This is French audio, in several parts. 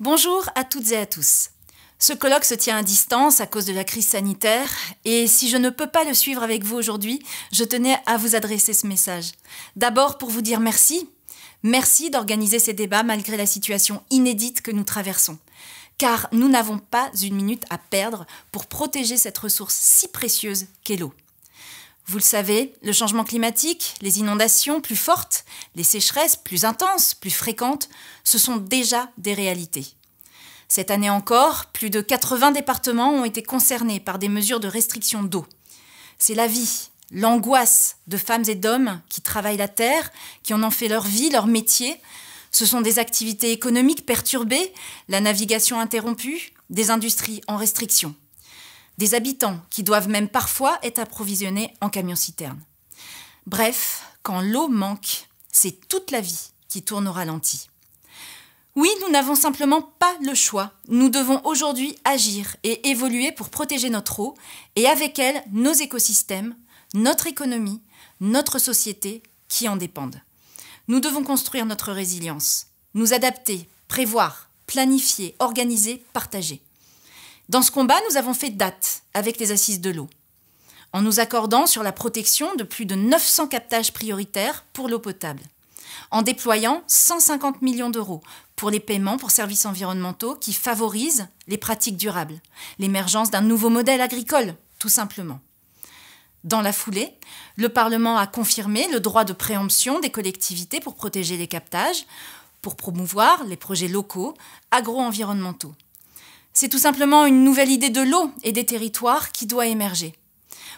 Bonjour à toutes et à tous. Ce colloque se tient à distance à cause de la crise sanitaire et si je ne peux pas le suivre avec vous aujourd'hui, je tenais à vous adresser ce message. D'abord pour vous dire merci. Merci d'organiser ces débats malgré la situation inédite que nous traversons. Car nous n'avons pas une minute à perdre pour protéger cette ressource si précieuse qu'est l'eau. Vous le savez, le changement climatique, les inondations plus fortes, les sécheresses plus intenses, plus fréquentes, ce sont déjà des réalités. Cette année encore, plus de 80 départements ont été concernés par des mesures de restriction d'eau. C'est la vie, l'angoisse de femmes et d'hommes qui travaillent la terre, qui en ont fait leur vie, leur métier. Ce sont des activités économiques perturbées, la navigation interrompue, des industries en restriction des habitants qui doivent même parfois être approvisionnés en camion-citerne. Bref, quand l'eau manque, c'est toute la vie qui tourne au ralenti. Oui, nous n'avons simplement pas le choix. Nous devons aujourd'hui agir et évoluer pour protéger notre eau et avec elle nos écosystèmes, notre économie, notre société qui en dépendent. Nous devons construire notre résilience, nous adapter, prévoir, planifier, organiser, partager. Dans ce combat, nous avons fait date avec les assises de l'eau, en nous accordant sur la protection de plus de 900 captages prioritaires pour l'eau potable, en déployant 150 millions d'euros pour les paiements pour services environnementaux qui favorisent les pratiques durables, l'émergence d'un nouveau modèle agricole, tout simplement. Dans la foulée, le Parlement a confirmé le droit de préemption des collectivités pour protéger les captages, pour promouvoir les projets locaux agro-environnementaux. C'est tout simplement une nouvelle idée de l'eau et des territoires qui doit émerger.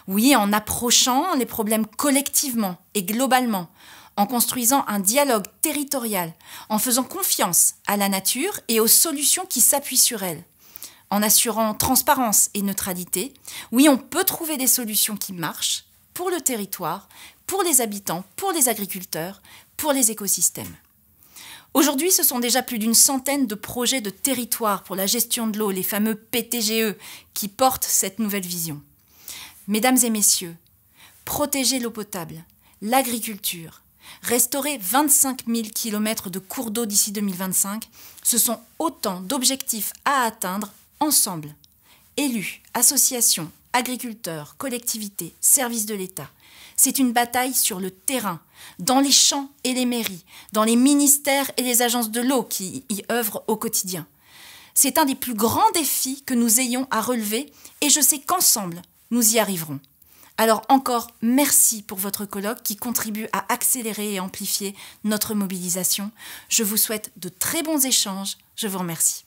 Oui, en approchant les problèmes collectivement et globalement, en construisant un dialogue territorial, en faisant confiance à la nature et aux solutions qui s'appuient sur elle, en assurant transparence et neutralité, oui, on peut trouver des solutions qui marchent pour le territoire, pour les habitants, pour les agriculteurs, pour les écosystèmes. Aujourd'hui, ce sont déjà plus d'une centaine de projets de territoire pour la gestion de l'eau, les fameux PTGE, qui portent cette nouvelle vision. Mesdames et messieurs, protéger l'eau potable, l'agriculture, restaurer 25 000 km de cours d'eau d'ici 2025, ce sont autant d'objectifs à atteindre ensemble. Élus, associations, agriculteurs, collectivités, services de l'État. C'est une bataille sur le terrain, dans les champs et les mairies, dans les ministères et les agences de l'eau qui y œuvrent au quotidien. C'est un des plus grands défis que nous ayons à relever et je sais qu'ensemble, nous y arriverons. Alors encore merci pour votre colloque qui contribue à accélérer et amplifier notre mobilisation. Je vous souhaite de très bons échanges. Je vous remercie.